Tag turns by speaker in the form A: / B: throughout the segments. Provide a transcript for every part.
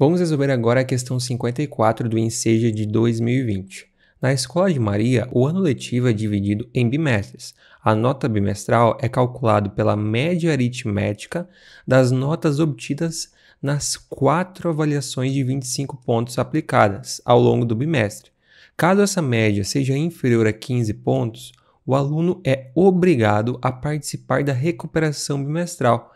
A: Vamos resolver agora a questão 54 do Enseja de 2020. Na Escola de Maria, o ano letivo é dividido em bimestres. A nota bimestral é calculada pela média aritmética das notas obtidas nas quatro avaliações de 25 pontos aplicadas ao longo do bimestre. Caso essa média seja inferior a 15 pontos, o aluno é obrigado a participar da recuperação bimestral,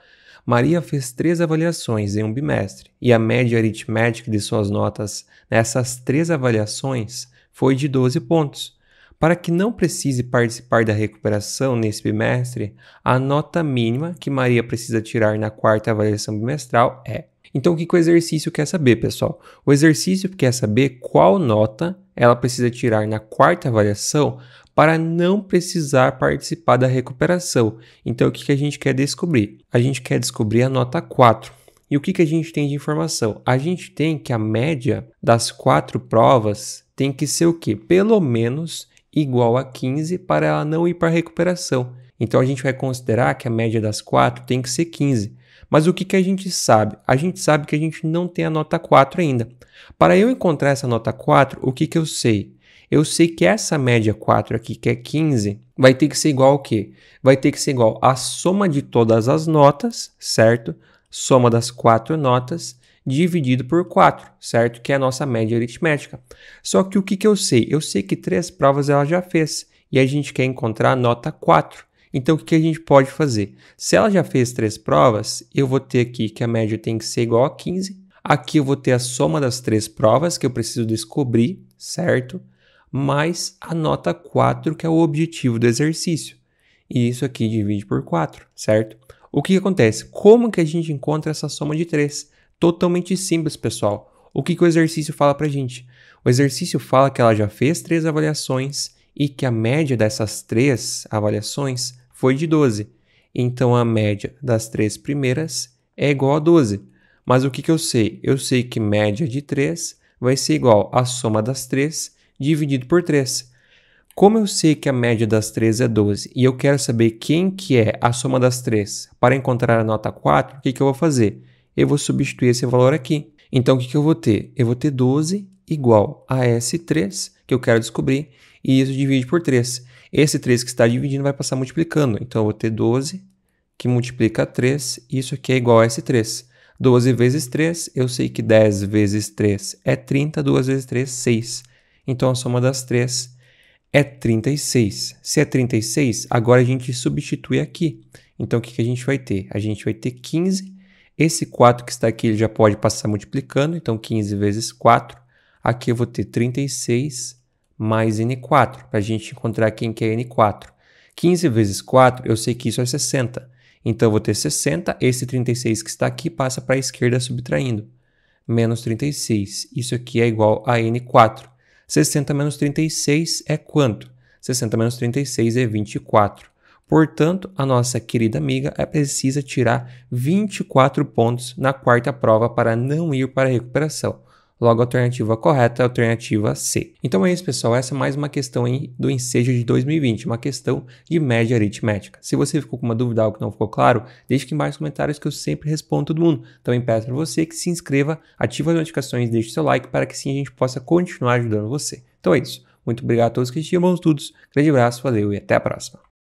A: Maria fez três avaliações em um bimestre e a média aritmética de suas notas nessas três avaliações foi de 12 pontos. Para que não precise participar da recuperação nesse bimestre, a nota mínima que Maria precisa tirar na quarta avaliação bimestral é. Então, o que, o exercício quer saber, pessoal? O exercício quer saber qual nota ela precisa tirar na quarta avaliação para não precisar participar da recuperação. Então, o que, que a gente quer descobrir? A gente quer descobrir a nota 4. E o que, que a gente tem de informação? A gente tem que a média das quatro provas tem que ser o quê? Pelo menos igual a 15 para ela não ir para a recuperação. Então a gente vai considerar que a média das quatro tem que ser 15. Mas o que, que a gente sabe? A gente sabe que a gente não tem a nota 4 ainda. Para eu encontrar essa nota 4, o que, que eu sei? Eu sei que essa média 4 aqui, que é 15, vai ter que ser igual ao quê? Vai ter que ser igual à soma de todas as notas, certo? Soma das quatro notas dividido por 4, certo? Que é a nossa média aritmética. Só que o que, que eu sei? Eu sei que três provas ela já fez e a gente quer encontrar a nota 4. Então, o que, que a gente pode fazer? Se ela já fez três provas, eu vou ter aqui que a média tem que ser igual a 15. Aqui eu vou ter a soma das três provas que eu preciso descobrir, certo? mais a nota 4, que é o objetivo do exercício. E isso aqui divide por 4, certo? O que, que acontece? Como que a gente encontra essa soma de 3? Totalmente simples, pessoal. O que, que o exercício fala para a gente? O exercício fala que ela já fez três avaliações e que a média dessas três avaliações foi de 12. Então, a média das três primeiras é igual a 12. Mas o que, que eu sei? Eu sei que média de 3 vai ser igual à soma das três dividido por 3. Como eu sei que a média das três é 12 e eu quero saber quem que é a soma das três para encontrar a nota 4, o que, que eu vou fazer? Eu vou substituir esse valor aqui. Então, o que, que eu vou ter? Eu vou ter 12 igual a S3, que eu quero descobrir, e isso divide por 3. Esse 3 que está dividindo vai passar multiplicando. Então, eu vou ter 12 que multiplica 3, isso aqui é igual a S3. 12 vezes 3, eu sei que 10 vezes 3 é 30, 2 vezes 3, 6. Então a soma das três é 36. Se é 36, agora a gente substitui aqui. Então o que, que a gente vai ter? A gente vai ter 15. Esse 4 que está aqui ele já pode passar multiplicando, então 15 vezes 4. Aqui eu vou ter 36 mais N4, para a gente encontrar quem que é N4. 15 vezes 4, eu sei que isso é 60. Então, eu vou ter 60, esse 36 que está aqui passa para a esquerda subtraindo. Menos 36. Isso aqui é igual a N4. 60 menos 36 é quanto? 60 menos 36 é 24. Portanto, a nossa querida amiga é precisa tirar 24 pontos na quarta prova para não ir para a recuperação. Logo, a alternativa correta é a alternativa C. Então é isso, pessoal. Essa é mais uma questão do ensejo de 2020, uma questão de média aritmética. Se você ficou com uma dúvida, ou que não ficou claro, deixe aqui embaixo nos comentários que eu sempre respondo todo mundo. Também peço para você que se inscreva, ative as notificações, deixe seu like para que sim a gente possa continuar ajudando você. Então é isso. Muito obrigado a todos que assistiram, bons estudos, grande abraço, valeu e até a próxima.